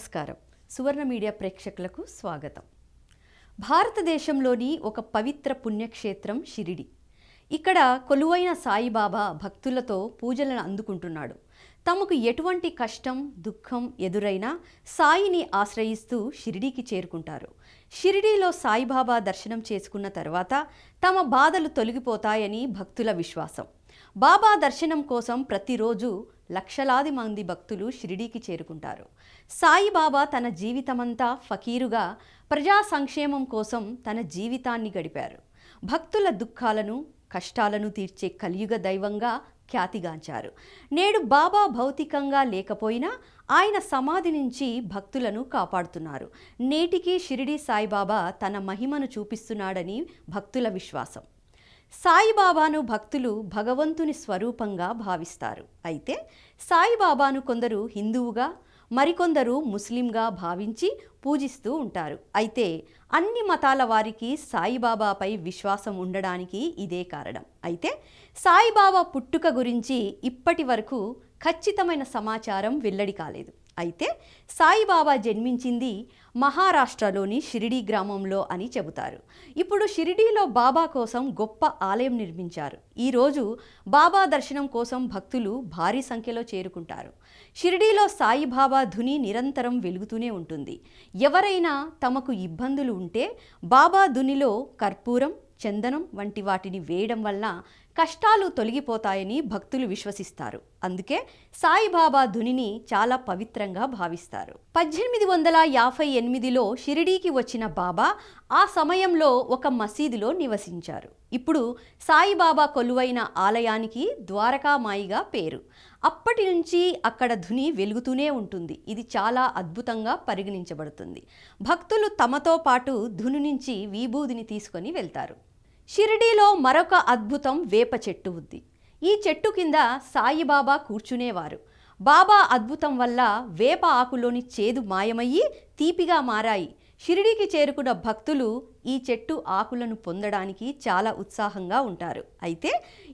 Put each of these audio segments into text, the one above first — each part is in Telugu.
నమస్కారం సువర్ణ మీడియా ప్రేక్షకులకు స్వాగతం భారతదేశంలోని ఒక పవిత్ర పుణ్యక్షేత్రం షిరిడి ఇక్కడ కొలువైన సాయిబాబా భక్తులతో పూజలను అందుకుంటున్నాడు తమకు ఎటువంటి కష్టం దుఃఖం ఎదురైనా సాయిని ఆశ్రయిస్తూ షిరిడీకి చేరుకుంటారు షిరిడీలో సాయిబాబా దర్శనం చేసుకున్న తర్వాత తమ బాధలు తొలగిపోతాయని భక్తుల విశ్వాసం బాబా దర్శనం కోసం ప్రతిరోజు లక్షలాది మంది భక్తులు షిరిడీకి చేరుకుంటారు సాయిబాబా తన జీవితమంతా ఫకీరుగా ప్రజా సంక్షేమం కోసం తన జీవితాన్ని గడిపారు భక్తుల దుఃఖాలను కష్టాలను తీర్చే కలియుగ దైవంగా ఖ్యాతిగాంచారు నేడు బాబా భౌతికంగా లేకపోయినా ఆయన సమాధి నుంచి భక్తులను కాపాడుతున్నారు నేటికీ షిరిడి సాయిబాబా తన మహిమను చూపిస్తున్నాడని భక్తుల విశ్వాసం సాయిబాబాను భక్తులు భగవంతుని స్వరూపంగా భావిస్తారు అయితే సాయిబాబాను కొందరు హిందువుగా మరికొందరు ముస్లింగా భావించి పూజిస్తూ ఉంటారు అయితే అన్ని మతాల వారికి సాయిబాబాపై విశ్వాసం ఉండడానికి ఇదే కారణం అయితే సాయిబాబా పుట్టుక గురించి ఇప్పటి వరకు ఖచ్చితమైన సమాచారం వెల్లడి కాలేదు అయితే సాయిబాబా జన్మించింది మహారాష్ట్రలోని షిరిడీ గ్రామంలో అని చెబుతారు ఇప్పుడు షిరిడీలో బాబా కోసం గొప్ప ఆలయం నిర్మించారు ఈరోజు బాబా దర్శనం కోసం భక్తులు భారీ సంఖ్యలో చేరుకుంటారు షిరిడీలో సాయిబాబా ధుని నిరంతరం వెలుగుతూనే ఉంటుంది ఎవరైనా తమకు ఇబ్బందులు ఉంటే బాబా ధునిలో కర్పూరం చందనం వంటి వాటిని వేయడం వల్ల కష్టాలు తొలగిపోతాయని భక్తులు విశ్వసిస్తారు అందుకే సాయిబాబా ధునిని చాలా పవిత్రంగా భావిస్తారు పద్దెనిమిది వందల యాభై ఎనిమిదిలో షిరిడీకి వచ్చిన బాబా ఆ సమయంలో ఒక మసీదులో నివసించారు ఇప్పుడు సాయిబాబా కొలువైన ఆలయానికి ద్వారకామాయిగా పేరు అప్పటి నుంచి అక్కడ ధుని వెలుగుతూనే ఉంటుంది ఇది చాలా అద్భుతంగా పరిగణించబడుతుంది భక్తులు తమతో పాటు ధుని నుంచి విభూదిని తీసుకొని వెళ్తారు షిరిడీలో మరొక అద్భుతం వేప చెట్టు ఉంది ఈ చెట్టు కింద సాయిబాబా కూర్చునేవారు బాబా అద్భుతం వల్ల వేప ఆకులోని చేదు మాయమయ్యి తీపిగా మారాయి షిరిడీకి చేరుకున్న భక్తులు ఈ చెట్టు ఆకులను పొందడానికి చాలా ఉత్సాహంగా ఉంటారు అయితే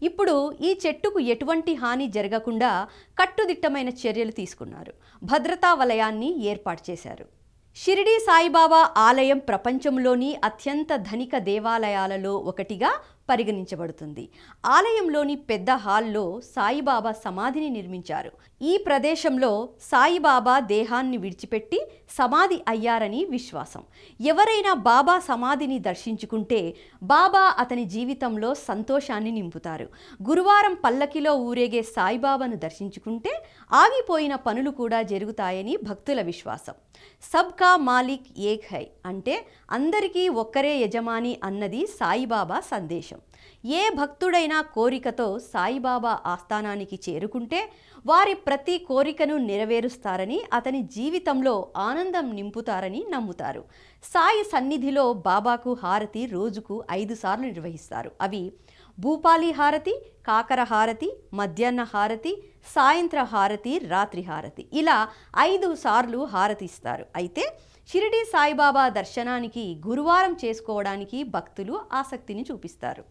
ఇప్పుడు ఈ చెట్టుకు ఎటువంటి హాని జరగకుండా కట్టుదిట్టమైన చర్యలు తీసుకున్నారు భద్రతా వలయాన్ని ఏర్పాటు చేశారు షిరిడి సాయిబాబా ఆలయం ప్రపంచంలోని అత్యంత ధనిక దేవాలయాలలో ఒకటిగా పరిగణించబడుతుంది ఆలయంలోని పెద్ద హాల్లో సాయిబాబా సమాధిని నిర్మించారు ఈ ప్రదేశంలో సాయిబాబా దేహాన్ని విడిచిపెట్టి సమాధి అయ్యారని విశ్వాసం ఎవరైనా బాబా సమాధిని దర్శించుకుంటే బాబా అతని జీవితంలో సంతోషాన్ని నింపుతారు గురువారం పల్లకిలో ఊరేగే సాయిబాబాను దర్శించుకుంటే ఆగిపోయిన పనులు కూడా జరుగుతాయని భక్తుల విశ్వాసం సబ్కా మాలిక్ ఏక్ హై అంటే అందరికీ ఒక్కరే యజమాని అన్నది సాయిబాబా సందేశం విశేషం ఏ భక్తుడైనా కోరికతో సాయిబాబా ఆస్థానానికి చేరుకుంటే వారి ప్రతి కోరికను నెరవేరుస్తారని అతని జీవితంలో ఆనందం నింపుతారని నమ్ముతారు సాయి సన్నిధిలో బాబాకు హారతి రోజుకు ఐదు సార్లు నిర్వహిస్తారు అవి భూపాలి హారతి కాకర హారతి మధ్యాహ్న హారతి సాయంత్ర హారతి రాత్రి హారతి ఇలా ఐదు సార్లు హారతి ఇస్తారు అయితే షిరిడి సాయిబాబా దర్శనానికి గురువారం చేసుకోవడానికి భక్తులు ఆసక్తిని చూపిస్తారు